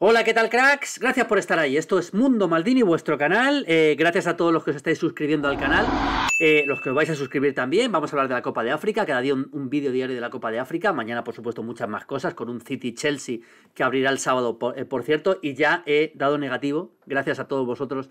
Hola, ¿qué tal cracks? Gracias por estar ahí. Esto es Mundo Maldini, vuestro canal. Eh, gracias a todos los que os estáis suscribiendo al canal. Eh, los que os vais a suscribir también. Vamos a hablar de la Copa de África. Cada día un, vídeo diario de la Copa de África. Mañana, por supuesto, muchas más cosas con un City-Chelsea que abrirá el sábado, por, eh, cierto. Y ya he dado negativo. Gracias a todos vosotros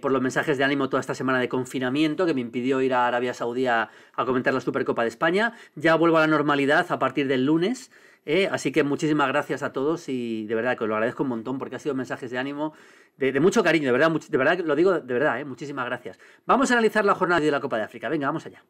por los mensajes de ánimo toda esta semana de confinamiento que me impidió ir a Arabia Saudí a comentar la Supercopa de España. Ya vuelvo a la normalidad a partir del lunes. ¿eh? así que muchísimas gracias a todos y de verdad que os lo agradezco un montón porque ha sido mensajes de ánimo, de, mucho cariño, de verdad, de verdad, lo digo de verdad, ¿eh? muchísimas gracias. Vamos a analizar la jornada de la Copa de África. Venga, vamos allá.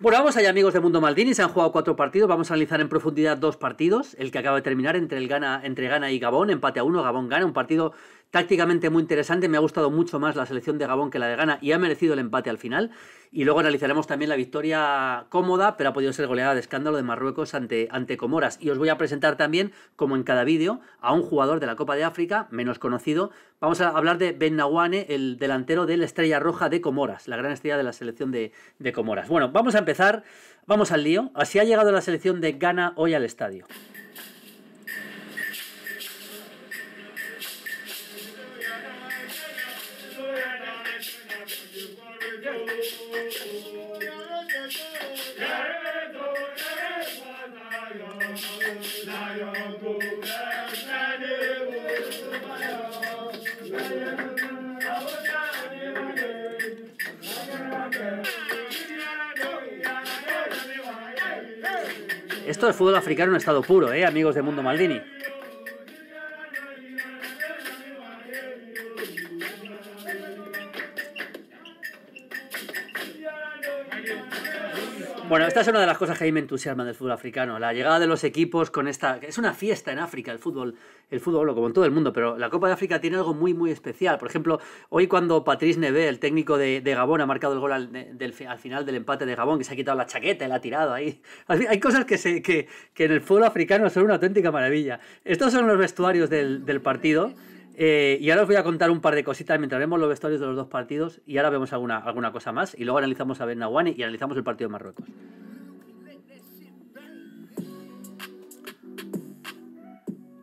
Bueno, vamos allá amigos de Mundo Maldini, se han jugado cuatro partidos, vamos a analizar en profundidad dos partidos, el que acaba de terminar entre, el Ghana y Gabón, empate a uno, Gabón gana, un partido tácticamente muy interesante, me ha gustado mucho más la selección de Gabón que la de Ghana y ha merecido el empate al final. Y luego analizaremos también la victoria cómoda, pero ha podido ser goleada de escándalo de Marruecos ante, ante Comoras. Y os voy a presentar también, como en cada vídeo, a un jugador de la Copa de África, menos conocido. Vamos a hablar de Ben Nawane, el delantero de la Estrella Roja de Comoras, la gran estrella de la selección de, de Comoras. Bueno, vamos a empezar, vamos al lío. Así ha llegado la selección de Ghana hoy al estadio. Esto es fútbol africano en estado puro, ¿eh, amigos de Mundo Maldini? Bueno, pues esta es una de las cosas que a mí me entusiasma del fútbol africano. La llegada de los equipos con esta. Es una fiesta en África, el fútbol, el fútbol, como en todo el mundo, pero la Copa de África tiene algo muy, muy especial. Por ejemplo, hoy cuando Patrice Neve, el técnico de, Gabón, ha marcado el gol al, final del empate de Gabón, que se ha quitado la chaqueta y la ha tirado ahí. Hay cosas que, se, que, que en el fútbol africano son una auténtica maravilla. Estos son los vestuarios del, del partido. Eh, y ahora os voy a contar un par de cositas mientras vemos los vestuarios de los dos partidos y ahora vemos alguna, alguna cosa más y luego analizamos a Nahuani y analizamos el partido de Marruecos.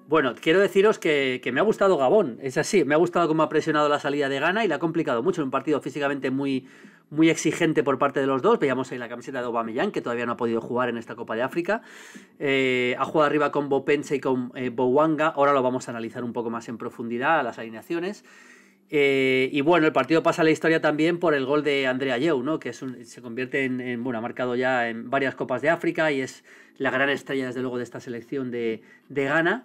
Bueno, quiero deciros que, que, me ha gustado Gabón, es así, me ha gustado cómo ha presionado la salida de Ghana y la ha complicado mucho, en un partido físicamente muy, muy exigente por parte de los dos. Veíamos ahí la camiseta de Aubameyang, que todavía no ha podido jugar en esta Copa de África. Eh, ha jugado arriba con Bopense y con eh, Bowanga. Ahora lo vamos a analizar un poco más en profundidad, las alineaciones. Eh, y bueno, el partido pasa a la historia también por el gol de Andrea Yeu, que se convierte en, bueno, ha marcado ya en varias Copas de África y es la gran estrella, desde luego, de esta selección de, de Ghana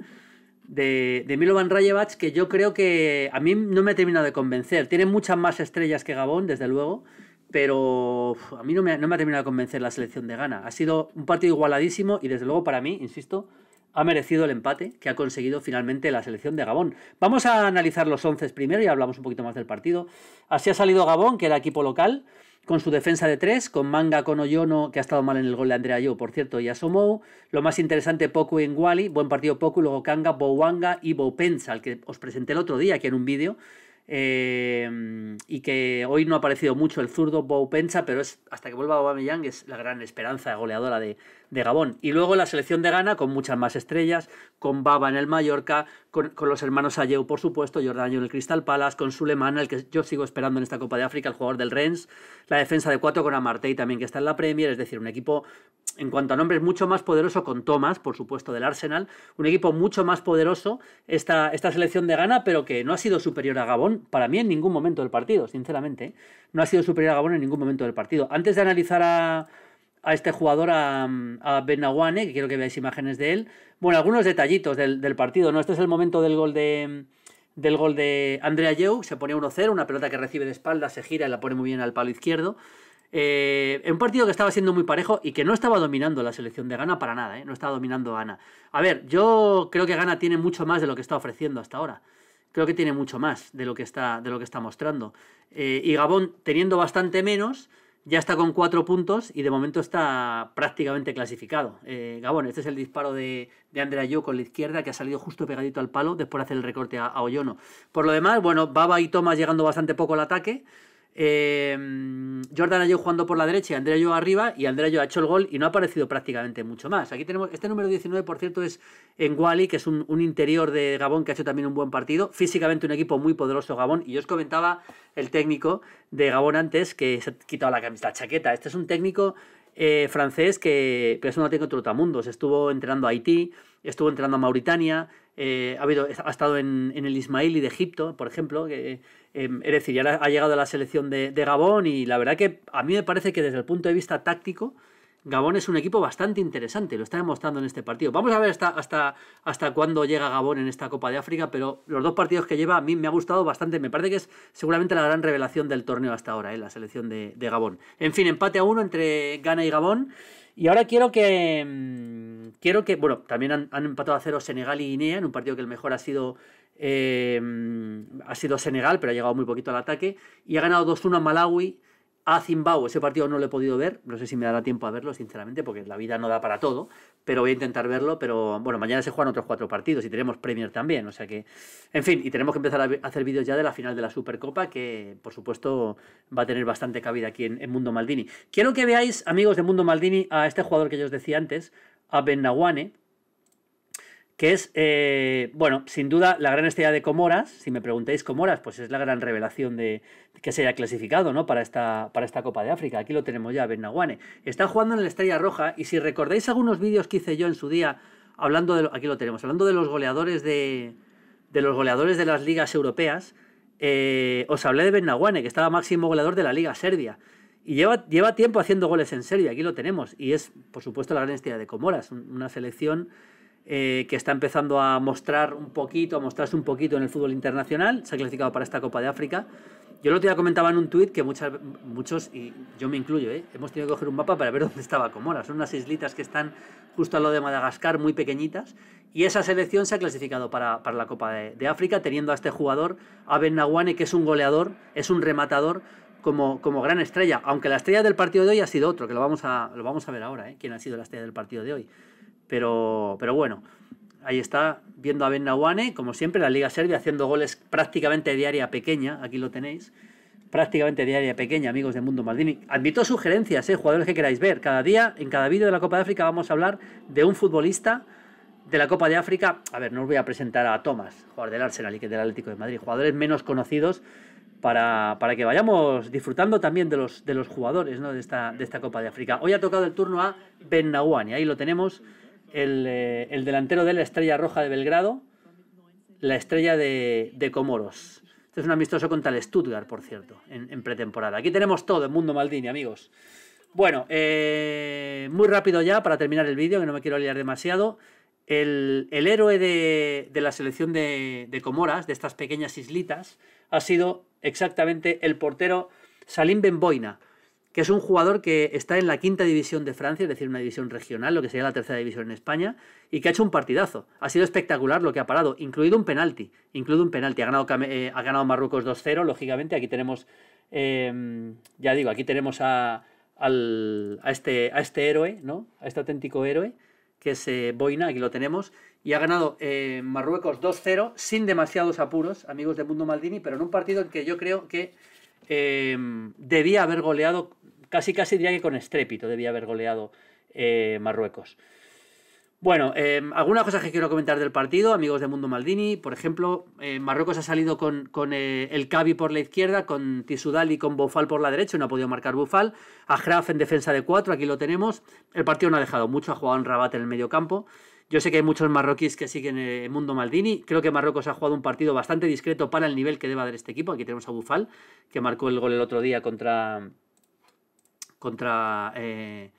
de, de Milovan Rajevac que yo creo que a mí no me ha terminado de convencer. Tiene muchas más estrellas que Gabón, desde luego pero a mí no me, ha terminado de convencer la selección de Ghana. Ha sido un partido igualadísimo y desde luego para mí, insisto, ha merecido el empate que ha conseguido finalmente la selección de Gabón. Vamos a analizar los 11 primero y hablamos un poquito más del partido. Así ha salido Gabón, que era equipo local, con su defensa de tres, con Manga con Oyono, que ha estado mal en el gol de Andrea Yo, por cierto, y Asomou. Lo más interesante, Poku en Wally buen partido Poku, luego Kanga, Bowanga y Bopensa, al que os presenté el otro día aquí en un vídeo. Em, y que hoy no ha aparecido mucho el zurdo Bou pero es, hasta que vuelva Aubameyang es la gran esperanza goleadora de, de, Gabón. Y luego la selección de Ghana con muchas más estrellas, con Baba en el Mallorca, con, los hermanos Ayew, por supuesto, Jordan en el Crystal Palace, con Suleman, el que yo sigo esperando en esta Copa de África, el jugador del Rennes, la defensa de cuatro con Amartey también que está en la Premier, es decir, un equipo en cuanto a nombres mucho más poderoso con Thomas, por supuesto, del Arsenal, un equipo mucho más poderoso esta, esta selección de gana, pero que no ha sido superior a Gabón, para mí en ningún momento del partido, sinceramente, no ha sido superior a Gabón en ningún momento del partido. Antes de analizar a, este jugador, a, a aguane que quiero que veáis imágenes de él, bueno, algunos detallitos del, partido, ¿no? Este es el momento del gol de del gol de Andrea Yeu, se pone 1-0, una pelota que recibe de espalda, se gira y la pone muy bien al palo izquierdo. Eh, en un partido que estaba siendo muy parejo y que no estaba dominando la selección de Ghana para nada, ¿eh? no estaba dominando a A ver, yo creo que Ghana tiene mucho más de lo que está ofreciendo hasta ahora. Creo que tiene mucho más de lo que está, de lo que está mostrando. Eh, y Gabón, teniendo bastante menos, ya está con cuatro puntos y de momento está prácticamente clasificado. Gabón, este es el disparo de, de Andrea Yo con la izquierda que ha salido justo pegadito al palo después de hacer el recorte a, Ollono Por lo demás, bueno, Baba y Tomás llegando bastante poco al ataque. Em, Jordan Ayew jugando por la derecha y Andrea yo arriba y Andrea yo ha hecho el gol y no ha aparecido prácticamente mucho más. Aquí tenemos, este número 19 por cierto es en Wally, que es un, interior de Gabón que ha hecho también un buen partido, físicamente un equipo muy poderoso Gabón y yo os comentaba el técnico de Gabón antes que se ha quitado la camisa. la chaqueta, este es un técnico eh, francés que, pero es un técnico trotamundos, estuvo entrenando a Haití, estuvo entrenando a Mauritania, eh, ha, habido, ha estado en, en, el Ismaili de Egipto, por ejemplo, eh, es decir, ya ha llegado a la selección de, Gabón y la verdad que a mí me parece que desde el punto de vista táctico Gabón es un equipo bastante interesante, lo está demostrando en este partido. Vamos a ver hasta, hasta, cuándo llega Gabón en esta Copa de África, pero los dos partidos que lleva a mí me ha gustado bastante. Me parece que es seguramente la gran revelación del torneo hasta ahora, ¿eh? la selección de, Gabón. En fin, empate a uno entre Ghana y Gabón. Y ahora quiero que. Mm, quiero que. Bueno, también han, empatado a cero Senegal y Guinea en un partido que el mejor ha sido eh, mm, ha sido Senegal, pero ha llegado muy poquito al ataque. Y ha ganado 2-1 a Malawi a Zimbabue. Ese partido no lo he podido ver, no sé si me dará tiempo a verlo, sinceramente, porque la vida no da para todo, pero voy a intentar verlo. Pero bueno, mañana se juegan otros cuatro partidos y tenemos Premier también, o sea que, en fin, y tenemos que empezar a hacer vídeos ya de la final de la Supercopa, que por supuesto va a tener bastante cabida aquí en, Mundo Maldini. Quiero que veáis, amigos de Mundo Maldini, a este jugador que yo os decía antes, a Ben que es, eh, bueno, sin duda la gran estrella de Comoras, si me preguntáis Comoras, pues es la gran revelación de que se haya clasificado ¿no? para, esta, para esta Copa de África. Aquí lo tenemos ya, Bernaguane. Está jugando en la Estrella Roja y si recordáis algunos vídeos que hice yo en su día, hablando de, aquí lo tenemos, hablando de los goleadores de, de los goleadores de las ligas europeas, eh, os hablé de Bernaguane, que estaba máximo goleador de la Liga Serbia. Y lleva, lleva tiempo haciendo goles en Serbia, aquí lo tenemos. Y es, por supuesto, la gran estrella de Comoras, una selección eh, que está empezando a mostrar un poquito, a mostrarse un poquito en el fútbol internacional, se ha clasificado para esta Copa de África. Yo lo te comentaba en un tuit que muchas, muchos, y yo me incluyo, eh, hemos tenido que coger un mapa para ver dónde estaba Comora. Son unas islitas que están justo al lado de Madagascar, muy pequeñitas, y esa selección se ha clasificado para, la Copa de, África, teniendo a este jugador, a Ben que es un goleador, es un rematador, como, como, gran estrella. Aunque la estrella del partido de hoy ha sido otro, que lo vamos a, lo vamos a ver ahora, ¿eh? quién ha sido la estrella del partido de hoy. Pero, pero bueno, ahí está, viendo a Ben como siempre, la Liga Serbia haciendo goles prácticamente diaria pequeña, aquí lo tenéis, prácticamente diaria pequeña, amigos de Mundo Maldini. Admito sugerencias, eh, jugadores que queráis ver. Cada día, en cada vídeo de la Copa de África, vamos a hablar de un futbolista de la Copa de África. A ver, no os voy a presentar a Thomas, jugador del Arsenal y que del Atlético de Madrid, jugadores menos conocidos. Para, que vayamos disfrutando también de los, de los jugadores ¿no? de, esta, de esta Copa de África. Hoy ha tocado el turno a Ben ahí lo tenemos eh, el, delantero de la Estrella Roja de Belgrado, la Estrella de, Comoros. Este es un amistoso contra el Stuttgart, por cierto, en, pretemporada. Aquí tenemos todo el mundo Maldini, amigos. Bueno, eh, muy rápido ya para terminar el vídeo, que no me quiero liar demasiado. El, héroe de, la selección de, de, Comoras, de estas pequeñas islitas, ha sido exactamente el portero Salim Benboina que es un jugador que está en la quinta división de Francia, es decir, una división regional, lo que sería la tercera división en España, y que ha hecho un partidazo. Ha sido espectacular lo que ha parado, incluido un penalti. Incluido un penalti. Ha ganado, eh, Marruecos 2-0, lógicamente. Aquí tenemos, em, ya digo, aquí tenemos este, a, este, héroe, ¿no? A este auténtico héroe, que es eh, Boina, aquí lo tenemos. Y ha ganado eh, Marruecos 2-0 sin demasiados apuros, amigos de Mundo Maldini, pero en un partido en que yo creo que Em, debía haber goleado, casi casi diría que con estrépito debía haber goleado eh, Marruecos. Bueno, em, algunas cosas que quiero comentar del partido, amigos de Mundo Maldini. Por ejemplo, eh, Marruecos ha salido con, eh, el Cavi por la izquierda, con Tisudal y con Bufal por la derecha, no ha podido marcar Bufal. A Graf en defensa de cuatro, aquí lo tenemos. El partido no ha dejado mucho, ha jugado en Rabat en el medio campo. Yo sé que hay muchos marroquíes que siguen el eh, Mundo Maldini. Creo que Marruecos ha jugado un partido bastante discreto para el nivel que deba dar este equipo. Aquí tenemos a Bufal, que marcó el gol el otro día contra. contra. Eh,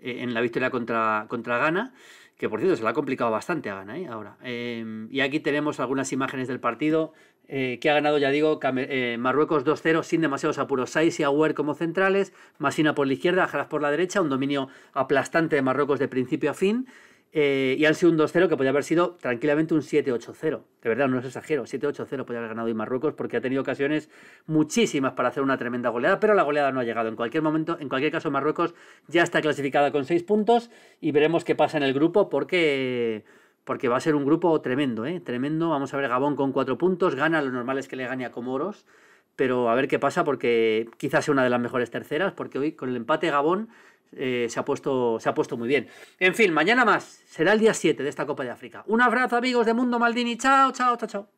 eh, en la victoria contra, contra Ghana. Que por cierto, se la ha complicado bastante a Ghana, Ahora. Em, y aquí tenemos algunas imágenes del partido. que ha ganado, ya digo, Marruecos 2-0 sin demasiados apuros. Saiz y Agüer como centrales, Masina por la izquierda, Jaras por la derecha, un dominio aplastante de Marruecos de principio a fin. Eh, y han sido un 2-0 que podría haber sido tranquilamente un 7-8-0. De verdad, no es exagero. 7-8-0 podría haber ganado hoy Marruecos porque ha tenido ocasiones muchísimas para hacer una tremenda goleada, pero la goleada no ha llegado. En cualquier momento, en cualquier caso, Marruecos ya está clasificada con 6 puntos y veremos qué pasa en el grupo porque porque va a ser un grupo tremendo, ¿eh? tremendo. Vamos a ver Gabón con 4 puntos, gana, lo normal es que le gane a Comoros, pero a ver qué pasa porque quizás sea una de las mejores terceras, porque hoy con el empate Gabón eh, se, ha puesto, se ha puesto muy bien. En fin, mañana más. Será el día 7 de esta Copa de África. Un abrazo amigos de Mundo Maldini. Chao, chao, chao, chao.